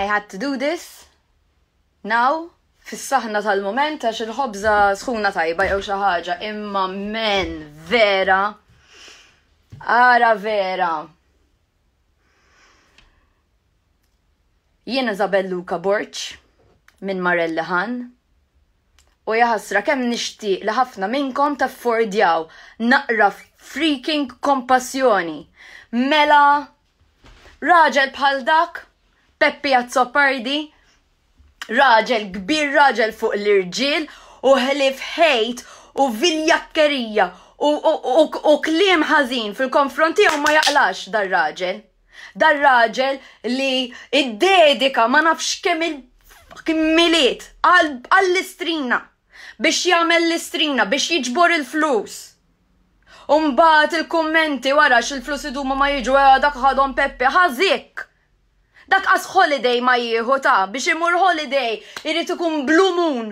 I had to do this now fis-saħna tal-moment għax il-ħobza sħuna tajba jew xi ħaġa imma men vera ara vera Jiena Zabel Luka Borċ minn Marelli Han u jaħasra kemm nixtieq li ħafna minnkom taffordjaw naqra freaking kompassjoni mela raġel bħal dak Peppi Azzopardi, raġel kbir raġel fuq l-irġiel u ħlif ħejt u viljakkerija u kliem ħażin fil-konfronti u ma jaqlax dar raġel. Dar raġel li id-dedika ma nafx kemm il miliet għall-istrina biex jagħmel l-istrina biex jiġbor il-flus. Umbat il-kommenti wara il flus iduma ma jiġu għadak eh, ħadhom peppi ħażik. Dak as holiday ma jieħu ta' biex imur holiday irrid ikun blue moon.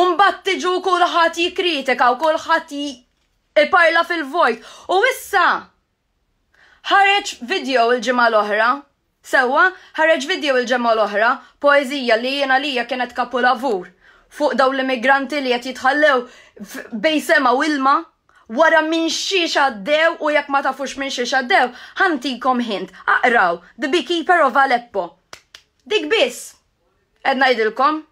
Umbat tiġu kulħadd jikritika u kulħadd iparla fil-vojt. U issa ħareġ video il-ġimgħa l-oħra. Sewa, ħareġ video il-ġimgħa l-oħra, poezija li jiena lija kienet kapulavur fuq daw l-immigranti li qed jitħallew bejn sema u ilma' wara minn xiex għaddew u jekk ma tafux minn xiex għaddew, ħantikom hint, aqraw, The Beekeeper of Aleppo. Dik biss, edna idilkom,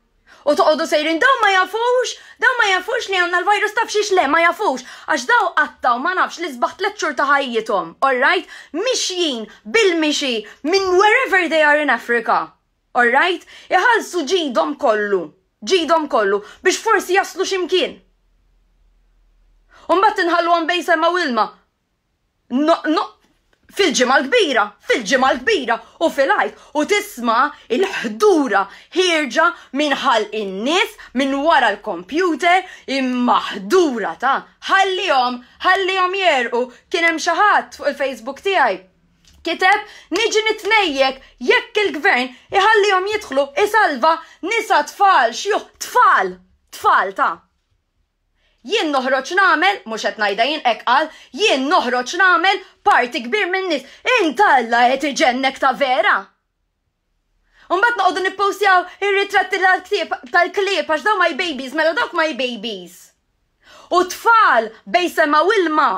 U toqodu sejrin, daw ma jafux, daw ma jafux li għanna l-virus taf xiex le, ma jafux, għax daw għattaw ma nafx li zbaħt leċċur ta' ħajjitom, alright? Mixjien, bil-mixi, minn wherever they are in Africa, alright? Iħalsu ġidom kollu, ġidom kollu, biex forsi jaslu ximkien. Umbat tinħallu għan bejsa ma' Wilma. No, no, fil-ġimma l-kbira, fil-ġimma l-kbira u fil-għajt u tisma il-ħdura ħirġa minħal in-nies minn wara l-kompjuter imma ħdura ta' ħallihom, ħallihom jerqu kien hemm xi ħadd fuq il-Facebook tiegħi. Kiteb, niġi nitnejjek jekk il-gvern iħallihom jidħlu isalva nisa tfal xjuħ tfal, tfal ta' jien noħroġ nagħmel, mhux qed ngħidha jien ekqal, jien noħroġ nagħmel parti kbir minn nies. Intalla qed iġennek ta' vera. Umbat noqogħdu nippostjaw ir-ritratti tal-klieb għax daw my babies, mela dawk my babies. U tfal bej sema Wilma.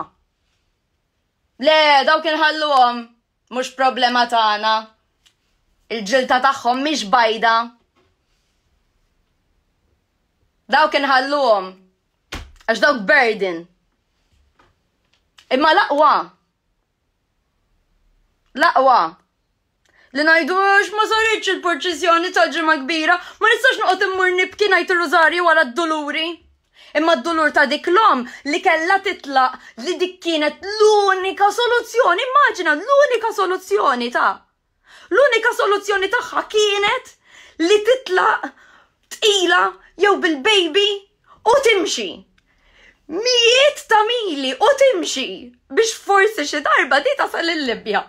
Le, dawk inħalluhom mhux problema tagħna. Il-ġilta tagħhom mhix bajda. Dawk inħalluhom Għax dawk burden. Imma laqwa. Laqwa. Li għax ma sarriċ il porċizjoni ta' ġimma kbira, ma nistax noqgħod immur nibki ngħid il-rozari wara d-doluri. Imma d-dolur ta' dik l-om li kella titlaq li dik kienet l-unika soluzzjoni, immaġina l-unika soluzzjoni ta' l-unika soluzzjoni tagħha kienet li titlaq tqila jew bil-baby u timxi mijiet ta' mili u timxi biex forsi xi darba di tasal il-Libja.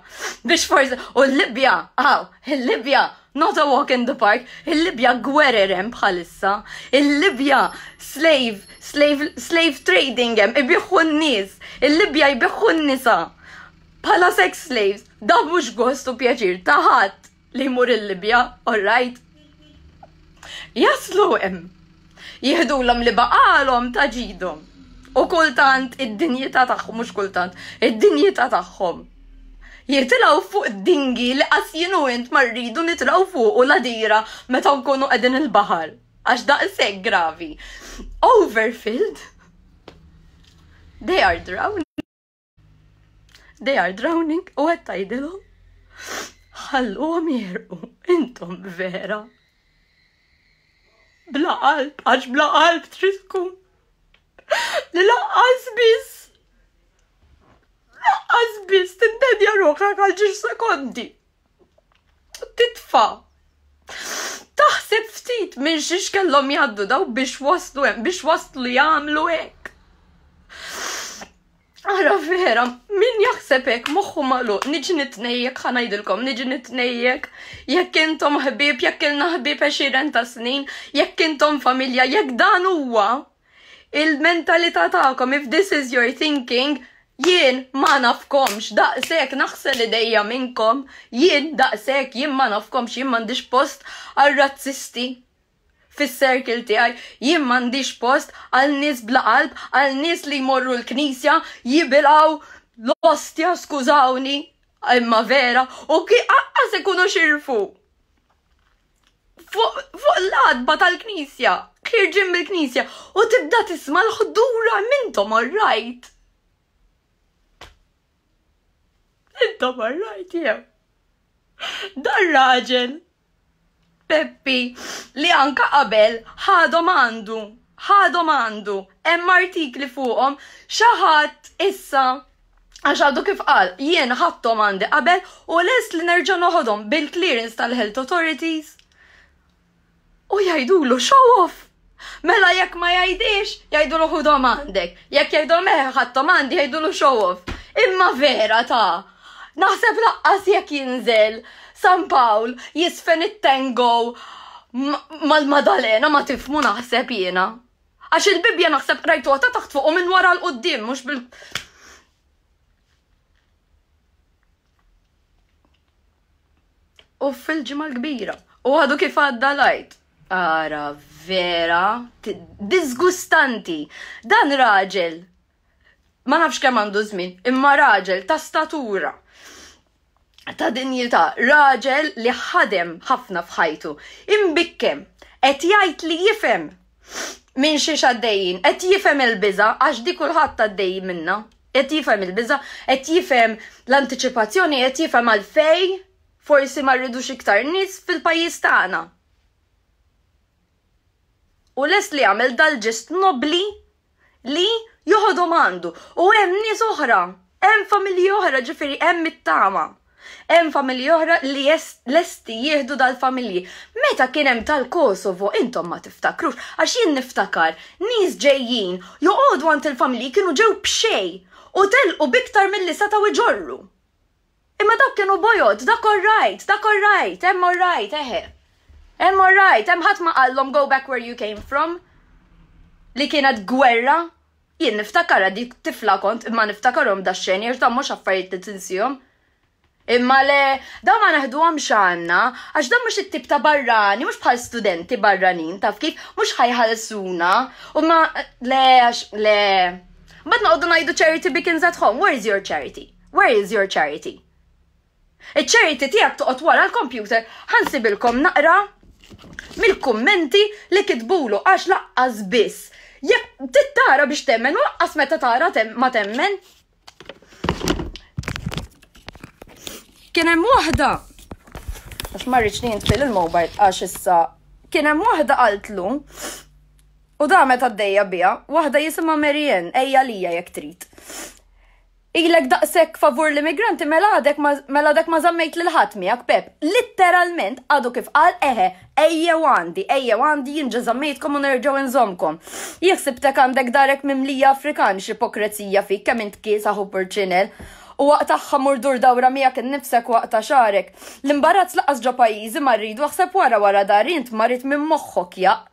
Biex forsi, u l-Libja, aw, il-Libja, not a walk in the park, il-Libja gwererem bħalissa, il-Libja slave, slave, slave trading hemm, ibiħu n nies il-Libja jbiħu n-nisa. Bħala sex slaves, da mhux gost u pjaċir taħat li jmur il-Libja, alright? Jaslu hemm. Jihdu l-om li baqalom ta' ġidhom. U kultant id dinjeta tagħhom, mhux kultant, id dinjeta tagħhom. Jirtilaw fuq dingi li qasjinu int marridu nitilaw fuq u ladira meta nkunu qegħdin il-baħar. Għax daqshekk gravi. Overfilled. They are drowning. They are drowning u għed tgħidilhom. Ħalluhom jirqu intom vera. Bla qalb, għax bla qalb trid Li laqqas biss. Laqqas biss tindenja għal sekondi. Titfa. Taħseb ftit minn xiex kellhom jgħaddu daw biex waslu hemm biex waslu jagħmlu hekk. Ara vera, min jaħseb hekk moħħu malu, niġi nitnejjek ħanajdilkom, niġi nitnejjek, jekk intom ħbib, jekk ilna ħbib 20 ta' snin, jekk intom familja, jekk dan huwa il-mentalità ta'kom, if this is your thinking, jien ma nafkomx, daqsek naħsel li dejja minnkom, jien daqsek jien ma nafkomx, jien mandiġ post għal-razzisti fis-circle tiegħi, jien m'għandix post għal-nies bla qalb, għal-nies li jmorru l-knisja, jibilaw l-ostja, skużawni, imma vera, u ki se ikunu xirfu fuq l-adba tal-knisja, kirġim bil-knisja, u tibda tisma l-ħdura mintom all-right. Intom all-right jew. Dan raġel, Peppi, li anka qabel ħa għandu, ħa għandu, hemm artikli fuqhom xi ħadd issa għax għaddu kif qal, jien ħadtom għandi qabel u lest li nerġa' noħodhom bil-clearance tal-health authorities u jgħidulu show off. Mela jekk ma jgħidix, jgħidulu hu domandek. Jekk jgħidulu meħ domandi jgħidulu show off. Imma vera ta' naħseb laqqas jekk jinżel San Pawl jisfen it tengo mal-Madalena ma tifmu naħseb jiena. Għax il-bibja naħseb rajtu għata taħt fuq u minn wara l-qoddim, mux bil. U fil-ġimal kbira. U għadu kif għadda lajt. Ara, vera, disgustanti. Dan raġel, ma nafx kemm għandu żmien, imma raġel ta' statura ta' dinjilta raġel li ħadem ħafna fħajtu. Imbikkem, qed jgħid li jifhem minn xi xaddejjin, qed jifhem il biza għax di kulħadd għaddej minna. et jifhem il biza qed jifhem l-antiċipazzjoni, qed jifhem fej forsi ma rridux iktar nies fil-pajjiż tagħna. U les li għamil dal-ġest nobli li joħodhom għandu. U hemm nies oħra, hemm familji oħra ġifiri hemm it-tama. Hemm familji oħra li lesti jieħdu dal-familji. Meta kien hemm tal-Kosovo intom ma tiftakrux għax jien niftakar nies ġejjin joqogħdu għand il-familji kienu ġew b'xej u telqu biktar mill-li setgħu iġorru. Imma dak kienu bojot, dak orrajt, dak orrajt, right, hemm eħe. right, Hemm right, hemm ħadd ma qallhom go back where you came from. Li kienet gwerra, jien niftakara dik tifla kont imma niftakarhom da xeni, jew mux mhux affarijiet li tinsihom. Imma le, daw ma naħduhom xanna, għax dawn mhux it-tip ta' barrani, mhux bħal studenti barranin, taf kif, mhux ħajħalsuna, u ma le għax le. Bad noqogħdu ngħidu charity begins at home, where is your charity? Where is your charity? Iċ-charity tiegħek toqgħod wara l-computer, ħansibilkom naqra mill-kummenti li kitbulu għax laqqas biss. Jekk tittara biex temmen u laqqas meta tara ma temmen. Kien hemm waħda. Għax ma li jintfil il-mobile għax issa. Kien hemm waħda u da meta d-dejja bija, waħda jisimha Marianne, ejja lija jekk trid ilek daqsek favur l-immigranti mela għadek ma mela zammejt l-ħat miegħek Pep. Litteralment għadu kif qal eħe, ejja għandi, ejja għandi jinġa zammejtkom u nerġgħu nżomkom. tek għandek darek mimlija Afrikan x'ipokrezija fi kemm int kiesa ċinel. U waqt tagħha murdur dawra miegħek innifsek waqt ta' xarek. L-imbarazz laqas ġo pajjiżi ma rridu waħseb wara wara darint int marit minn moħħok jaq.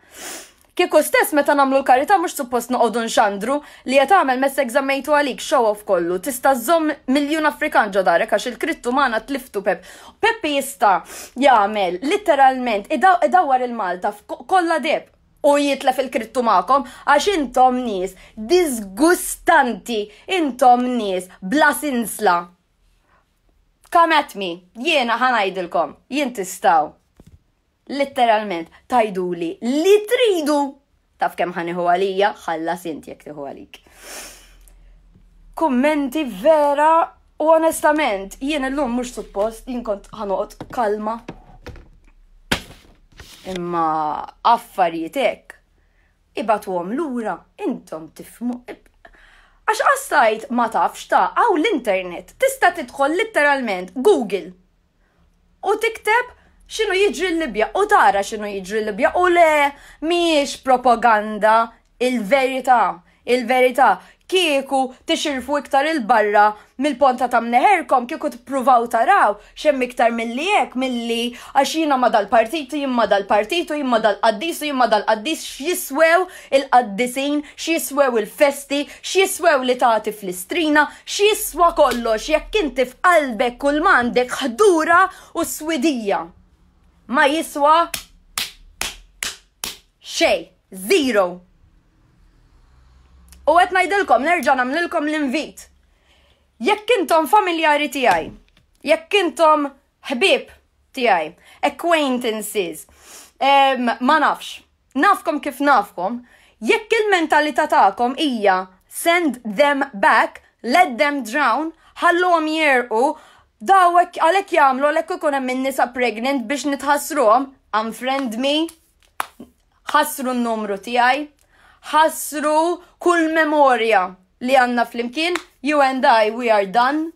Kieku stess meta namlu l-karita mux suppost noqodu nxandru li jeta għamel mess egzammejtu għalik show of kollu. Tista zom miljon Afrikan ġodare għax il-krittu maħna tliftu Pep. Peppi jista jgħamel literalment id-dawar il-Malta kolla deb u jitlef il-krittu maħkom għax intom nis disgustanti intom nis bla sinsla. Come at me, jiena ħanajdilkom, jien tistaw. Litteralment, tajduli li tridu. Taf kem ħani huwalija, ħallas sinti jek tiħu għalik. Kummenti vera u onestament, jien l-lum mux suppost, jien kont ħanoqot kalma. Imma affarietek, ibatu għom l-ura, intom tifmu, għax għastajt ma tafx ta' għaw l-internet, tista titħol literalment Google u tikteb xinu jiġri l-Libja u tara xinu jiġri l-Libja u le miex propaganda il-verità. Il-verità kieku tixirfu iktar il-barra mill-ponta ta' mneħerkom kieku t-pruvaw taraw xem iktar mill-li jek mill-li għaxina ma dal-partitu jimma dal-partitu jimma dal-qaddisu jimma dal-qaddis xjiswew il-qaddisin xjiswew il-festi xjiswew li taħti fl-istrina xjiswa kollox jekk inti f'qalbek kull mandek ħdura u s-swedija ma jiswa xej, zero. U għet najdilkom, nerġa namlilkom l-invit. Jekk intom familjari tijaj, jekk intom ħbib tijaj, acquaintances, um, ma nafx, nafkom kif nafkom, jekk il-mentalità ta'kom hija send them back, let them drown, ħallom jirqu, Dawek għalek jamlu għalek ikun hemm nisa pregnant biex nitħassruhom. Unfriend me, ħassru n-numru tiegħi, ħasru kull memorja li għanna fl-imkien, you and I, we are done.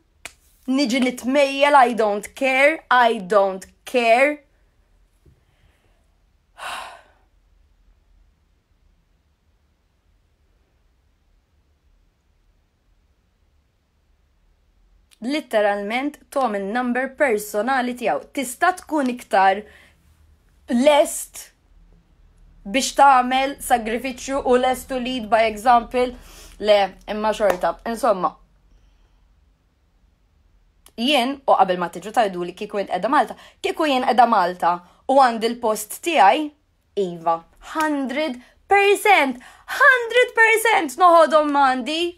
Niġi nitmejjel, I don't care, I don't care. literalment tom in number personali tijaw. Tista tkun iktar lest biex tagħmel sagrifiċċju u lest to lead by example le imma xorta. Insomma, jien u qabel ma tiġu tajdu li kieku jien edha Malta, kieku jien edha Malta u għandi l-post tiegħi Iva. 100%! 100% noħodhom mandi!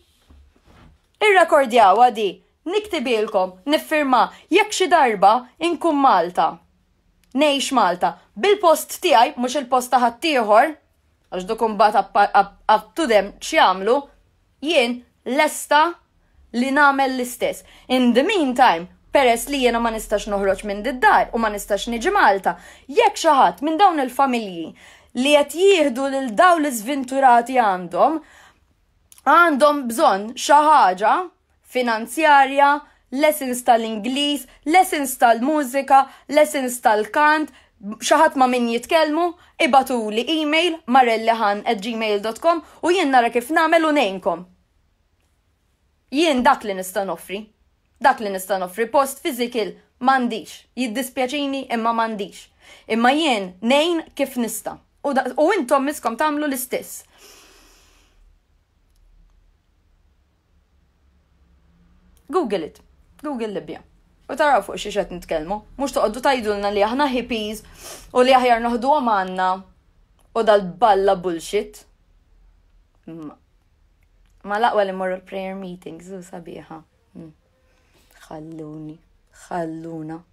Irrakordjawa di niktibilkom, niffirma, jekk xi darba inkun Malta. Nejx Malta, bil-post tiegħi mhux il-post ta' ħaddieħor, għax dukum bat għattudem to jien l jien lesta li nagħmel l-istess. In the meantime, peress li jena ma nistax noħroġ minn id-dar u ma nistax niġi Malta, jekk xi ħadd minn dawn il-familji li qed jieħdu lil dawn l-iżventurati għandhom, għandhom bżonn xi ħaġa finanzjarja, lessons tal-Ingliż, lessons tal-mużika, lessons tal-kant, xaħat ma min jitkelmu, ibatu li e-mail marellihan at gmail.com u jien nara kif namel u nejnkom. Jien dak li nista' nofri. Dak li nista' nofri post fizikil mandiċ, jiddispjaċini imma mandiċ. Imma jien nejn kif nista. U, da, u intom miskom tamlu l-istess. Google it. Google Libja. U taraw fuq xie xet nitkelmu. Mux toqoddu tajdulna li aħna hippies u li aħjar noħdu għamanna u dal-balla bullshit. Ma laqwa li morru prayer meetings u sabiħa. Xalluni, xalluna.